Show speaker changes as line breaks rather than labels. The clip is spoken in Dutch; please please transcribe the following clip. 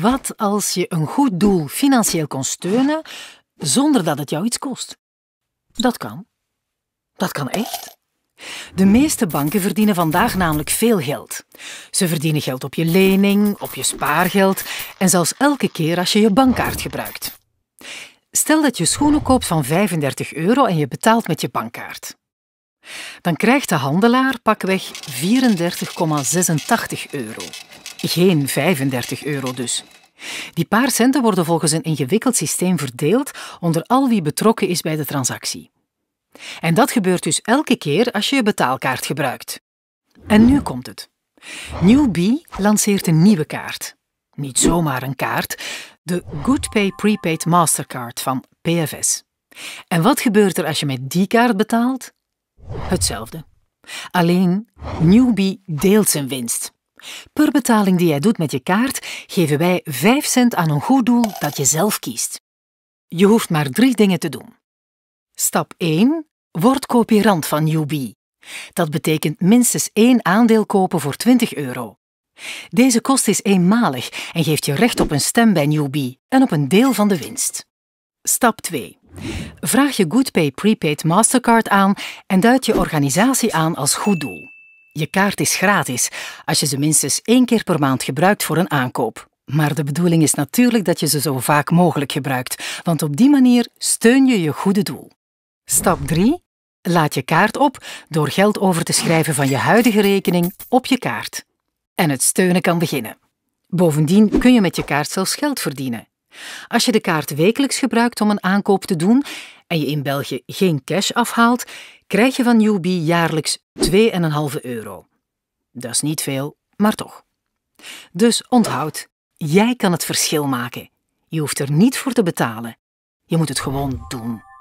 wat als je een goed doel financieel kon steunen zonder dat het jou iets kost? Dat kan. Dat kan echt. De meeste banken verdienen vandaag namelijk veel geld. Ze verdienen geld op je lening, op je spaargeld en zelfs elke keer als je je bankkaart gebruikt. Stel dat je schoenen koopt van 35 euro en je betaalt met je bankkaart. Dan krijgt de handelaar pakweg 34,86 euro. Geen 35 euro dus. Die paar centen worden volgens een ingewikkeld systeem verdeeld onder al wie betrokken is bij de transactie. En dat gebeurt dus elke keer als je je betaalkaart gebruikt. En nu komt het. Newbie lanceert een nieuwe kaart. Niet zomaar een kaart, de GoodPay Prepaid Mastercard van PFS. En wat gebeurt er als je met die kaart betaalt? Hetzelfde. Alleen Newbie deelt zijn winst. Per betaling die jij doet met je kaart, geven wij 5 cent aan een goed doel dat je zelf kiest. Je hoeft maar drie dingen te doen. Stap 1. Word kopierant van UB. Dat betekent minstens één aandeel kopen voor 20 euro. Deze kost is eenmalig en geeft je recht op een stem bij Newbie en op een deel van de winst. Stap 2. Vraag je GoodPay Prepaid Mastercard aan en duid je organisatie aan als goed doel. Je kaart is gratis als je ze minstens één keer per maand gebruikt voor een aankoop. Maar de bedoeling is natuurlijk dat je ze zo vaak mogelijk gebruikt, want op die manier steun je je goede doel. Stap 3. Laat je kaart op door geld over te schrijven van je huidige rekening op je kaart. En het steunen kan beginnen. Bovendien kun je met je kaart zelfs geld verdienen. Als je de kaart wekelijks gebruikt om een aankoop te doen en je in België geen cash afhaalt, krijg je van Newbie jaarlijks 2,5 euro. Dat is niet veel, maar toch. Dus onthoud, jij kan het verschil maken. Je hoeft er niet voor te betalen. Je moet het gewoon doen.